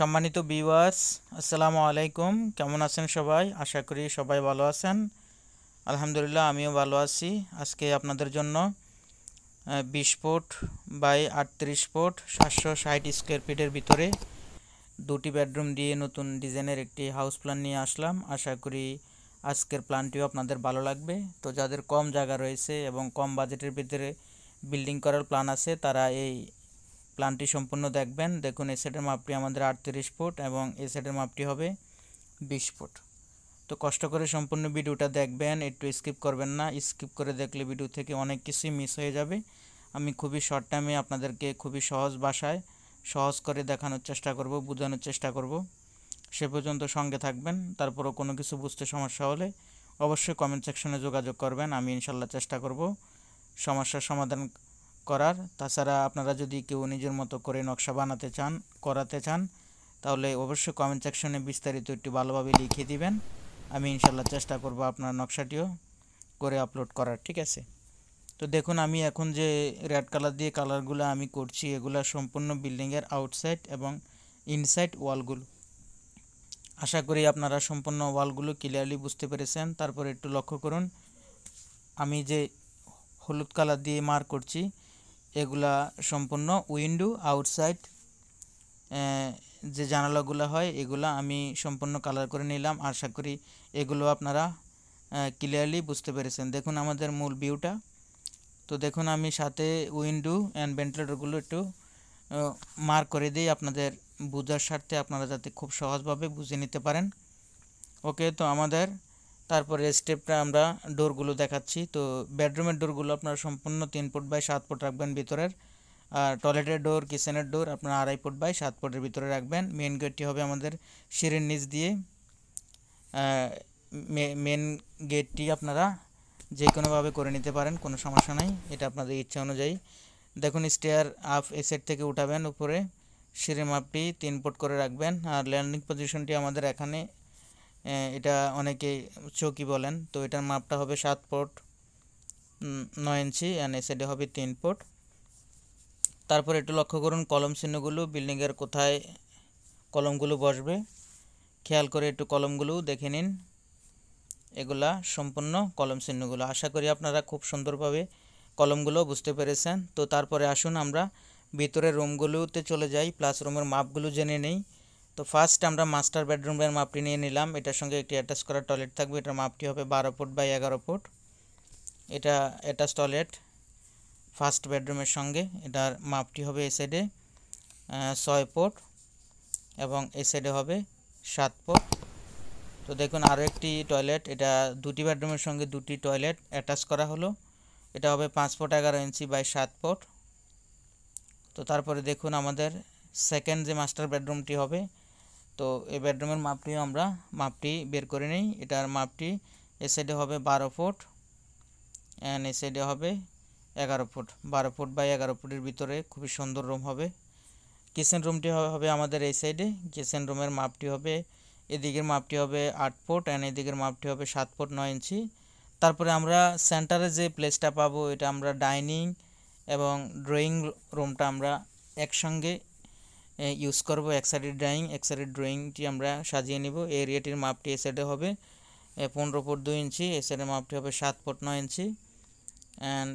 সম্মানিত বিওয়াস আসসালামু আলাইকুম কেমন আছেন সবাই আশা করি সবাই ভালো আছেন আলহামদুলিল্লাহ আমিও ভালো আছি আজকে আপনাদের জন্য বিশ ফুট বাই আটত্রিশ ফুট সাতশো ষাট স্কোয়ার ফিটের ভিতরে দুটি বেডরুম দিয়ে নতুন ডিজাইনের একটি হাউস প্ল্যান নিয়ে আসলাম আশা করি আজকের প্ল্যানটিও আপনাদের ভালো লাগবে তো যাদের কম জায়গা রয়েছে এবং কম বাজেটের ভিতরে বিল্ডিং করার প্ল্যান আছে তারা এই প্ল্যানটি সম্পূর্ণ দেখবেন দেখুন এসেটের মাপটি আমাদের আটত্রিশ ফুট এবং এসেটের মাপটি হবে বিশ ফুট তো কষ্ট করে সম্পূর্ণ ভিডিওটা দেখবেন একটু স্কিপ করবেন না স্কিপ করে দেখলে ভিডিও থেকে অনেক কিছুই মিস হয়ে যাবে আমি খুবই শর্ট টাইমে আপনাদেরকে খুবই সহজ বাসায় সহজ করে দেখানোর চেষ্টা করব বোঝানোর চেষ্টা করব সে পর্যন্ত সঙ্গে থাকবেন তারপরও কোনো কিছু বুঝতে সমস্যা হলে অবশ্যই কমেন্ট সেকশনে যোগাযোগ করবেন আমি ইনশাল্লাহ চেষ্টা করব সমস্যার সমাধান করার তাছাড়া আপনারা যদি কেউ নিজের মতো করে নকশা বানাতে চান করাতে চান তাহলে অবশ্যই কমেন্ট সেকশনে বিস্তারিত একটু ভালোভাবে লিখে দিবেন আমি ইনশাল্লাহ চেষ্টা করব আপনার নকশাটিও করে আপলোড করার ঠিক আছে তো দেখুন আমি এখন যে রেড কালার দিয়ে কালারগুলো আমি করছি এগুলা সম্পূর্ণ বিল্ডিংয়ের আউটসাইড এবং ইনসাইড ওয়ালগুলো আশা করি আপনারা সম্পূর্ণ ওয়ালগুলো ক্লিয়ারলি বুঝতে পেরেছেন তারপরে একটু লক্ষ্য করুন আমি যে হলুদ কালার দিয়ে মার করছি এগুলা সম্পূর্ণ উইন্ডো আউটসাইড যে জানালাগুলো হয় এগুলো আমি সম্পূর্ণ কালার করে নিলাম আশা করি এগুলো আপনারা ক্লিয়ারলি বুঝতে পেরেছেন দেখুন আমাদের মূল ভিউটা তো দেখুন আমি সাথে উইন্ডো অ্যান্ড ভেন্টিলেটরগুলো একটু মার্ক করে দিই আপনাদের বোঝার স্বার্থে আপনারা যাতে খুব সহজভাবে বুঝে নিতে পারেন ওকে তো আমাদের তারপরে স্টেপটা আমরা ডোরগুলো দেখাচ্ছি তো বেডরুমের ডোরগুলো আপনার সম্পূর্ণ তিন ফুট বাই সাত ফুট রাখবেন ভিতরের আর টয়লেটের ডোর কিচেনের ডোর আপনার আড়াই ফুট বাই সাত ফুটের ভিতরে রাখবেন মেন গেটটি হবে আমাদের সিঁড়ির নিচ দিয়ে মেন গেটটি আপনারা যে কোনোভাবে করে নিতে পারেন কোনো সমস্যা নাই এটা আপনাদের ইচ্ছা অনুযায়ী দেখুন স্টেয়ার আপ এসেট থেকে উঠাবেন উপরে সিঁড়ি মাপটি তিন ফুট করে রাখবেন আর ল্যান্ডিং পজিশনটি আমাদের এখানে হ্যাঁ, এটা অনেকে চৌকি বলেন তো এটার মাপটা হবে সাত ফুট নয় ইঞ্চি অ্যান্ড এ সাইডে হবে তিন ফুট তারপর একটু লক্ষ্য করুন কলম চিহ্নগুলো বিল্ডিংয়ের কোথায় কলমগুলো বসবে খেয়াল করে একটু কলমগুলো দেখে নিন এগুলা সম্পূর্ণ কলম চিহ্নগুলো আশা করি আপনারা খুব সুন্দরভাবে কলমগুলো বুঝতে পেরেছেন তো তারপরে আসুন আমরা ভিতরে রুমগুলোতে চলে যাই প্লাস রুমের মাপগুলো জেনে নেই তো ফার্স্ট আমরা মাস্টার বেডরুমের মাপটি নিয়ে নিলাম এটার সঙ্গে একটি অ্যাটাচ করা টয়লেট থাকবে এটার মাপটি হবে বারো ফুট বাই এগারো ফুট এটা অ্যাটাচ টয়লেট ফার্স্ট বেডরুমের সঙ্গে এটার মাপটি হবে এ সাইডে ছয় ফুট এবং এ সাইডে হবে সাত ফুট তো দেখুন আরও একটি টয়লেট এটা দুটি বেডরুমের সঙ্গে দুটি টয়লেট অ্যাটাচ করা হলো এটা হবে পাঁচ ফুট এগারো ইঞ্চি বাই সাত ফুট তো তারপরে দেখুন আমাদের সেকেন্ড যে মাস্টার বেডরুমটি হবে তো এই বেডরুমের মাপটিও আমরা মাপটি বের করে নিই এটার মাপটি এ সাইডে হবে বারো ফুট অ্যান্ড এ সাইডে হবে এগারো ফুট বারো ফুট বাই এগারো ফুটের ভিতরে খুবই সুন্দর রুম হবে কিচেন রুমটি হবে আমাদের এই সাইডে কিচেন রুমের মাপটি হবে এদিকের মাপটি হবে আট ফুট অ্যান্ড এদিকের মাপটি হবে সাত ফুট নয় ইঞ্চি তারপরে আমরা সেন্টারে যে প্লেসটা পাবো এটা আমরা ডাইনিং এবং ড্রয়িং রুমটা আমরা একসঙ্গে ইউজ করব এক সাইডের ড্রয়িং এক সাইডের ড্রয়িংটি আমরা সাজিয়ে নিব এরিয়াটির মাপটি এ সাইডে হবে পনেরো ফুট দুই ইঞ্চি এ সাইডের মাপটি হবে সাত ফুট নয় ইঞ্চি অ্যান্ড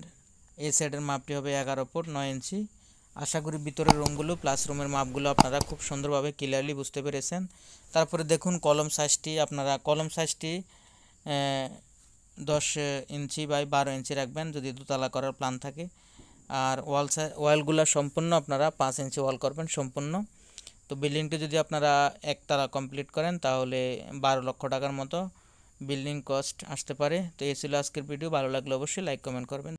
এ সাইডের মাপটি হবে এগারো ফুট নয় ইঞ্চি আশা করি ভিতরের রুমগুলো প্লাস রুমের মাপগুলো আপনারা খুব সুন্দরভাবে ক্লিয়ারলি বুঝতে পেরেছেন তারপরে দেখুন কলম সাইজটি আপনারা কলম সাইজটি দশ ইঞ্চি বাই বারো ইঞ্চি রাখবেন যদি দোতলা করার প্ল্যান থাকে আর ওয়াল ওয়ালগুলা সম্পূর্ণ আপনারা পাঁচ ইঞ্চি ওয়াল করবেন সম্পূর্ণ তো বিল্ডিংটি যদি আপনারা একতলা কমপ্লিট করেন তাহলে বারো লক্ষ টাকার মতো বিল্ডিং কস্ট আসতে পারে তো এই ছিল আজকের ভিডিও ভালো লাগলে অবশ্যই লাইক কমেন্ট করবেন